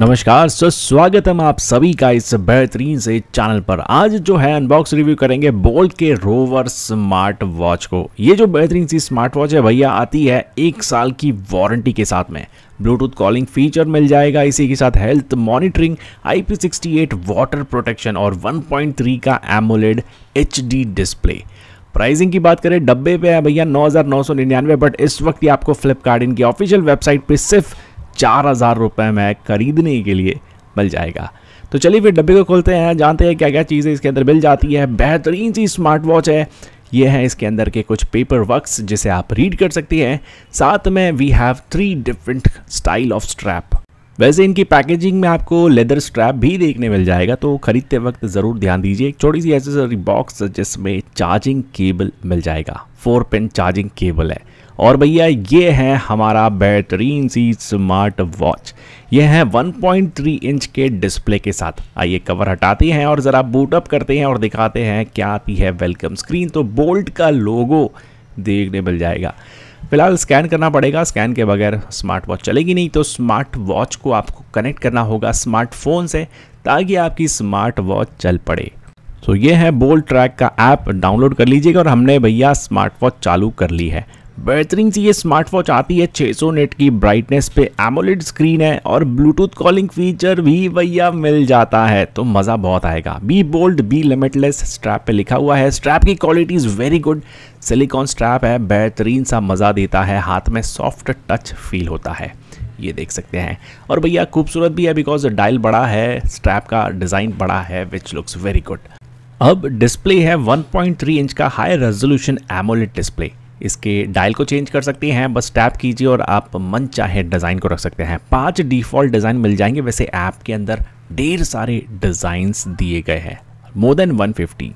नमस्कार सर स्वागत है आप सभी का इस बेहतरीन से चैनल पर आज जो है अनबॉक्स रिव्यू करेंगे बोल्ट के रोवर स्मार्ट वॉच को ये जो बेहतरीन सी स्मार्ट वॉच है भैया आती है एक साल की वारंटी के साथ में ब्लूटूथ कॉलिंग फीचर मिल जाएगा इसी के साथ health monitoring P water protection और वन का एमोलेड एच डिस्प्ले प्राइसिंग की बात करें डब्बे पे है भैया नौ बट इस वक्त ये आपको फ्लिपकार्ट इनकी ऑफिशियल वेबसाइट पे सिर्फ चार हज़ार रुपये में ख़रीदने के लिए मिल जाएगा तो चलिए फिर डब्बे को खोलते हैं जानते हैं क्या क्या चीज़ें इसके अंदर मिल जाती है बेहतरीन चीज़ स्मार्ट वॉच है ये है इसके अंदर के कुछ पेपर वर्क्स जिसे आप रीड कर सकती हैं साथ में we have three different style of strap वैसे इनकी पैकेजिंग में आपको लेदर स्ट्रैप भी देखने मिल जाएगा तो खरीदते वक्त ज़रूर ध्यान दीजिए एक छोटी सी एसेसरी बॉक्स जिसमें चार्जिंग केबल मिल जाएगा फोर पिन चार्जिंग केबल है और भैया ये है हमारा बेहतरीन सी स्मार्ट वॉच यह है 1.3 इंच के डिस्प्ले के साथ आइए कवर हटाते हैं और ज़रा बूटअप करते हैं और दिखाते हैं क्या आती है वेलकम स्क्रीन तो बोल्ट का लोगो देखने मिल जाएगा फिलहाल स्कैन करना पड़ेगा स्कैन के बगैर स्मार्ट वॉच चलेगी नहीं तो स्मार्ट वॉच को आपको कनेक्ट करना होगा स्मार्टफोन से ताकि आपकी स्मार्ट वॉच चल पड़े तो ये है बोल्ट ट्रैक का ऐप डाउनलोड कर लीजिएगा और हमने भैया स्मार्ट वॉच चालू कर ली है बेहतरीन सी ये स्मार्ट वॉच आती है 600 नेट की ब्राइटनेस पे एमोलेड स्क्रीन है और ब्लूटूथ कॉलिंग फीचर भी भैया मिल जाता है तो मज़ा बहुत आएगा be bold be limitless strap पे लिखा हुआ है स्ट्रैप की quality is very good silicone strap है बेहतरीन सा मज़ा देता है हाथ में सॉफ्ट टच फील होता है ये देख सकते हैं और भैया खूबसूरत भी है बिकॉज डायल बड़ा है स्ट्रैप का डिज़ाइन बड़ा है विच लुक्स वेरी गुड अब डिस्प्ले है 1.3 इंच का हाई रेजोल्यूशन एमोलेट डिस्प्ले इसके डायल को चेंज कर सकती हैं बस टैप कीजिए और आप मन चाहे डिज़ाइन को रख सकते हैं पांच डिफ़ॉल्ट डिज़ाइन मिल जाएंगे वैसे ऐप के अंदर ढेर सारे डिज़ाइंस दिए गए हैं मोर देन 150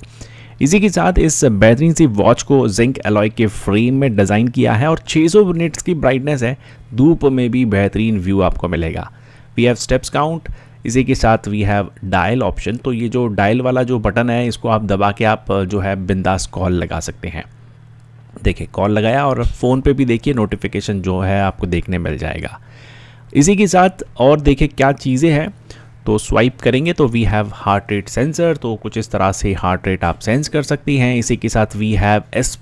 इसी के साथ इस बेहतरीन सी वॉच को जिंक एलॉय के फ्रेम में डिज़ाइन किया है और 600 मिनट्स की ब्राइटनेस है धूप में भी बेहतरीन व्यू आपको मिलेगा वी हैव स्टेप्स काउंट इसी के साथ वी हैव डायल ऑप्शन तो ये जो डायल वाला जो बटन है इसको आप दबा के आप जो है बिंदास कॉल लगा सकते हैं देखिए कॉल लगाया और फ़ोन पे भी देखिए नोटिफिकेशन जो है आपको देखने मिल जाएगा इसी के साथ और देखिए क्या चीज़ें हैं तो स्वाइप करेंगे तो we have heart rate sensor तो कुछ इस तरह से हार्ट रेट आप सेंस कर सकती हैं इसी के साथ वी हैव एस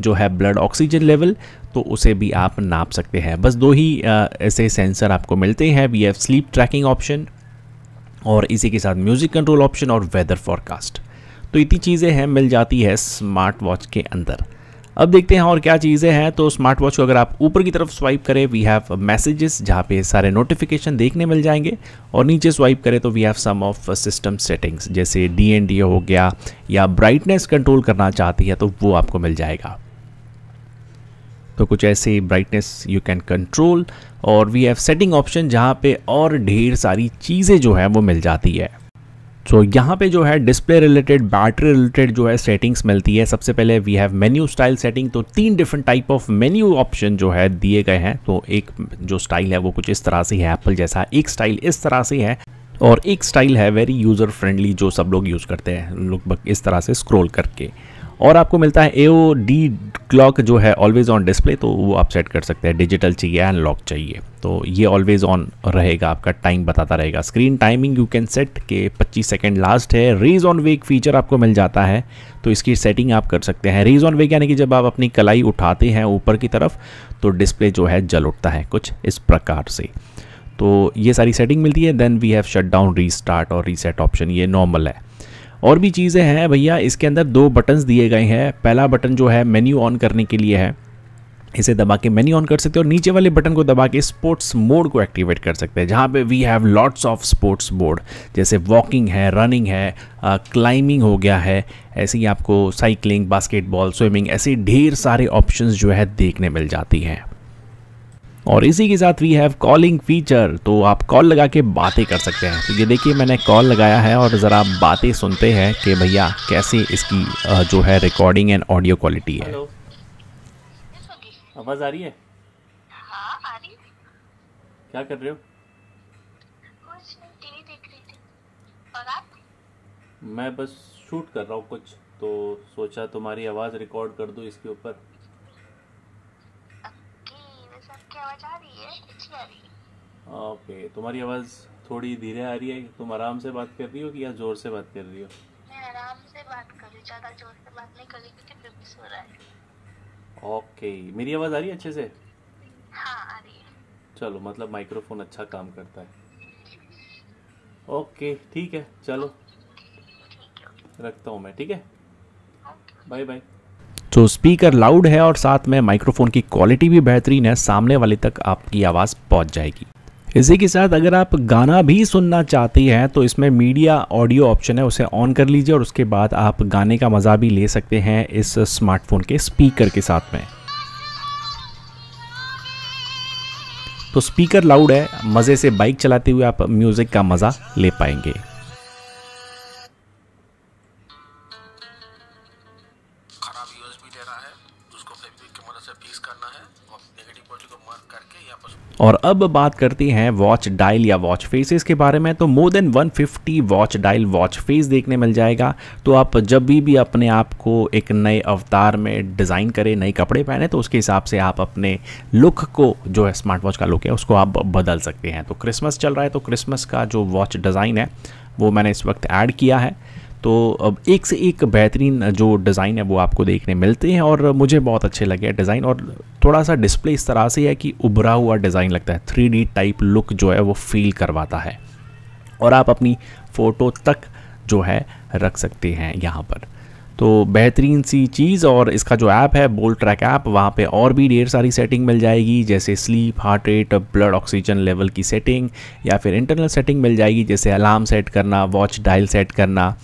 जो है ब्लड ऑक्सीजन लेवल तो उसे भी आप नाप सकते हैं बस दो ही ऐसे सेंसर आपको मिलते हैं we have sleep tracking option और इसी के साथ म्यूज़िक कंट्रोल ऑप्शन और वेदर फॉरकास्ट तो इतनी चीज़ें हैं मिल जाती है स्मार्ट वॉच के अंदर अब देखते हैं और क्या चीज़ें हैं तो स्मार्ट वॉच को अगर आप ऊपर की तरफ स्वाइप करें वी हैव मैसेजेस जहाँ पे सारे नोटिफिकेशन देखने मिल जाएंगे और नीचे स्वाइप करें तो we have some of system settings जैसे डी हो गया या ब्राइटनेस कंट्रोल करना चाहती है तो वो आपको मिल जाएगा तो कुछ ऐसे ब्राइटनेस यू कैन कंट्रोल और वी हैव सेटिंग ऑप्शन जहाँ पे और ढेर सारी चीज़ें जो है वो मिल जाती है सो so, यहाँ पे जो है डिस्प्ले रिलेटेड बैटरी रिलेटेड जो है सेटिंग्स मिलती है सबसे पहले we have menu style setting तो तीन different type of menu option जो है दिए गए हैं तो एक जो स्टाइल है वो कुछ इस तरह से है एप्पल जैसा एक स्टाइल इस तरह से है और एक स्टाइल है वेरी यूज़र फ्रेंडली जो सब लोग यूज़ करते हैं लुकबक इस तरह से स्क्रोल करके और आपको मिलता है ए डी क्लॉक जो है ऑलवेज़ ऑन डिस्प्ले तो वो आप सेट कर सकते हैं डिजिटल चाहिए एंड लॉक चाहिए तो ये ऑलवेज़ ऑन रहेगा आपका टाइम बताता रहेगा screen timing you can set के 25 सेकंड लास्ट है रेज ऑन वेक फीचर आपको मिल जाता है तो इसकी सेटिंग आप कर सकते हैं रेज ऑन वेक यानी कि जब आप अपनी कलाई उठाते हैं ऊपर की तरफ तो डिस्प्ले जो है जल उठता है कुछ इस प्रकार से तो ये सारी सेटिंग मिलती है then we have shut down restart और रीसेट ऑप्शन ये नॉर्मल है और भी चीज़ें हैं भैया इसके अंदर दो बटन्स दिए गए हैं पहला बटन जो है मेन्यू ऑन करने के लिए है इसे दबा के मेन्यू ऑन कर सकते हो और नीचे वाले बटन को दबा के स्पोर्ट्स मोड को एक्टिवेट कर सकते हैं जहाँ पे we have lots of sports mode जैसे वॉकिंग है रनिंग है क्लाइंबिंग हो गया है ऐसे ही आपको साइकिलिंग बास्केटबॉल स्विमिंग ऐसे ढेर सारे ऑप्शंस जो है देखने मिल जाती हैं और इसी के साथ वी हैव कॉलिंग फीचर तो आप कॉल लगा के बातें कर सकते हैं तो ये देखिए मैंने कॉल लगाया है और ज़रा बातें सुनते हैं कि भैया कैसे इसकी जो है रिकॉर्डिंग एंड ऑडियो क्वालिटी है आवाज़ आ रही है हाँ, आ रही। क्या कर रहे हो मैं बस शूट कर रहा हूँ कुछ तो सोचा तुम्हारी आवाज़ रिकॉर्ड कर दूँ इसके ऊपर ओके तुम्हारी आवाज़ थोड़ी धीरे आ रही है तुम आराम से बात कर रही हो कि या जोर से बात कर रही हो मैं आराम से बात कर रही ज़्यादा जोर से बात नहीं कर रही क्योंकि रहा है ओके मेरी आवाज़ आ रही है अच्छे से हाँ, आ रही है चलो मतलब माइक्रोफोन अच्छा काम करता है ओके ठीक है चलो रखता हूँ मैं ठीक है बाय बाय तो स्पीकर लाउड है और साथ में माइक्रोफोन की क्वालिटी भी बेहतरीन है सामने वाले तक आपकी आवाज़ पहुंच जाएगी इसी के साथ अगर आप गाना भी सुनना चाहती हैं तो इसमें मीडिया ऑडियो ऑप्शन है उसे ऑन कर लीजिए और उसके बाद आप गाने का मज़ा भी ले सकते हैं इस स्मार्टफोन के स्पीकर के साथ में तो स्पीकर लाउड है मज़े से बाइक चलाते हुए आप म्यूज़िक का मज़ा ले पाएंगे खराब दे रहा है उसको फेविक्विक करना है और नेगेटिव पॉजिटिव को मार्क करके यहाँ पर और अब बात करते हैं वॉच डायल या वॉच फेसेस के बारे में तो more than 150 fifty watch dial watch face देखने मिल जाएगा तो आप जब भी भी अपने आप को एक नए अवतार में डिज़ाइन करें नए कपड़े पहने तो उसके हिसाब से आप अपने लुक को जो है स्मार्ट वॉच का लुक है उसको आप बदल सकते हैं तो क्रिसमस चल रहा है तो क्रिसमस का जो वॉच डिज़ाइन है वो मैंने इस वक्त ऐड किया है तो अब एक से एक बेहतरीन जो डिज़ाइन है वो आपको देखने मिलते हैं और मुझे बहुत अच्छे लगे डिज़ाइन और थोड़ा सा डिस्प्ले इस तरह से है कि उभरा हुआ डिज़ाइन लगता है थ्री टाइप लुक जो है वो फील करवाता है और आप अपनी फ़ोटो तक जो है रख सकते हैं यहाँ पर तो बेहतरीन सी चीज़ और इसका जो ऐप है बोल ट्रैक ऐप वहाँ पे और भी ढेर सारी सेटिंग मिल जाएगी जैसे sleep heart rate blood oxygen level की सेटिंग या फिर इंटरनल सेटिंग मिल जाएगी जैसे अलार्म सेट करना वॉच डायल सेट करना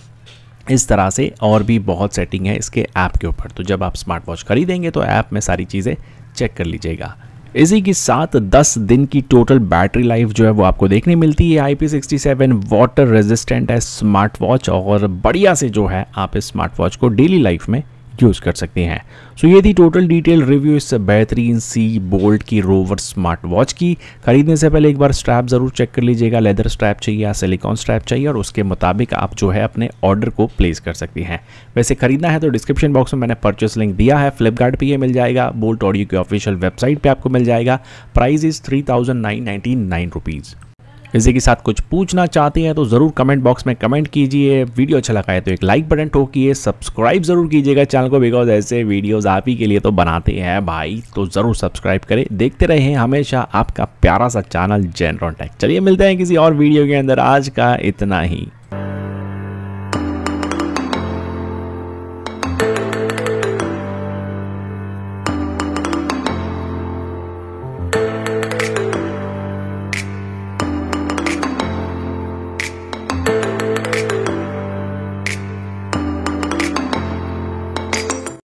इस तरह से और भी बहुत सेटिंग है इसके ऐप के ऊपर तो जब आप स्मार्ट वॉच खरीदेंगे तो ऐप में सारी चीज़ें चेक कर लीजिएगा इसी के साथ 10 दिन की टोटल बैटरी लाइफ जो है वो आपको देखने मिलती है I P sixty seven water resistant है स्मार्ट वॉच और बढ़िया से जो है आप इस स्मार्ट वॉच को डेली लाइफ में यूज़ कर सकते हैं सो so ये थी टोटल डिटेल रिव्यू इस बेहतरीन सी बोल्ट की रोवर स्मार्ट वॉच की खरीदने से पहले एक बार स्ट्रैप ज़रूर चेक कर लीजिएगा लेदर स्ट्रैप चाहिए या सिलिकॉन स्ट्रैप चाहिए और उसके मुताबिक आप जो है अपने ऑर्डर को प्लेस कर सकती हैं वैसे खरीदना है तो डिस्क्रिप्शन बॉक्स में मैंने परचेस लिंक दिया है फ्लिपकार्ट पर ये मिल जाएगा बोल्ट ऑडियो की ऑफिशियल वेबसाइट पर आपको मिल जाएगा price is three thousand nine ninety nine rupees इसी के साथ कुछ पूछना चाहते हैं तो ज़रूर कमेंट बॉक्स में कमेंट कीजिए वीडियो अच्छा लगा है तो एक लाइक बटन ठोकिए सब्सक्राइब ज़रूर कीजिएगा चैनल को बिकॉज ऐसे वीडियोज़ आप ही के लिए तो बनाते हैं भाई तो ज़रूर सब्सक्राइब करें देखते रहें हमेशा आपका प्यारा सा चैनल जेनरॉन टेक चलिए मिलते हैं किसी और वीडियो के अंदर आज का इतना ही